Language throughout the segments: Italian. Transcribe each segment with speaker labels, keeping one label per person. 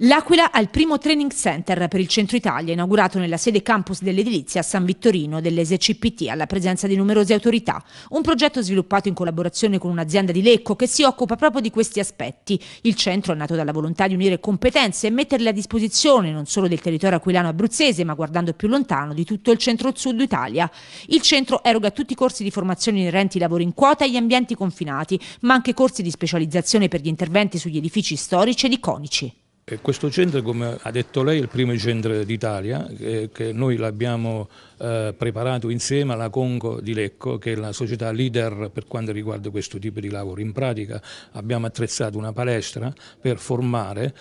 Speaker 1: L'Aquila ha il primo training center per il centro Italia, inaugurato nella sede campus dell'edilizia a San Vittorino dell'SCPT, alla presenza di numerose autorità. Un progetto sviluppato in collaborazione con un'azienda di Lecco che si occupa proprio di questi aspetti. Il centro è nato dalla volontà di unire competenze e metterle a disposizione non solo del territorio aquilano-abruzzese, ma guardando più lontano di tutto il centro-sud Italia. Il centro eroga tutti i corsi di formazione inerenti ai lavori in quota e agli ambienti confinati, ma anche corsi di specializzazione per gli interventi sugli edifici storici ed iconici.
Speaker 2: Eh, questo centro, come ha detto lei, è il primo centro d'Italia, eh, che noi l'abbiamo eh, preparato insieme alla Congo di Lecco, che è la società leader per quanto riguarda questo tipo di lavoro. In pratica abbiamo attrezzato una palestra per formare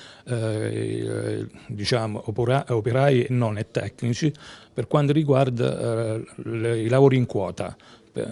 Speaker 2: diciamo, operai non e tecnici per quanto riguarda i lavori in quota,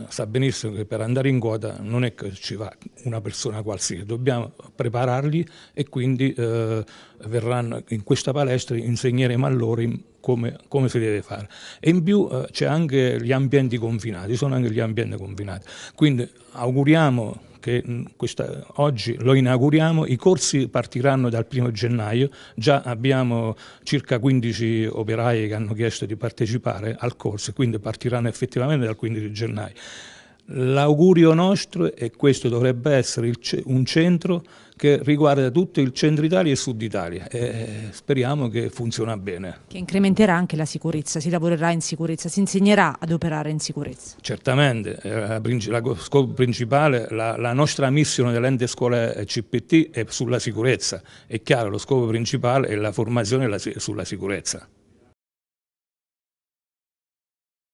Speaker 2: sa benissimo che per andare in quota non è che ci va una persona qualsiasi, dobbiamo prepararli e quindi eh, verranno in questa palestra insegneremo a loro come, come, si deve fare. E in più eh, c'è anche gli ambienti confinati, sono anche gli ambienti confinati. Quindi auguriamo che mm, questa, oggi lo inauguriamo, i corsi partiranno dal 1 gennaio, già abbiamo circa 15 operai che hanno chiesto di partecipare al corso, quindi partiranno effettivamente dal 15 gennaio. L'augurio nostro, e questo dovrebbe essere il, un centro che riguarda tutto il centro Italia e sud Italia e speriamo che funziona bene.
Speaker 1: Che incrementerà anche la sicurezza, si lavorerà in sicurezza, si insegnerà ad operare in sicurezza.
Speaker 2: Certamente, eh, la, la scopo principale, la, la, nostra missione dell'ente scuola CPT è sulla sicurezza, è chiaro lo scopo principale è la formazione sulla sicurezza.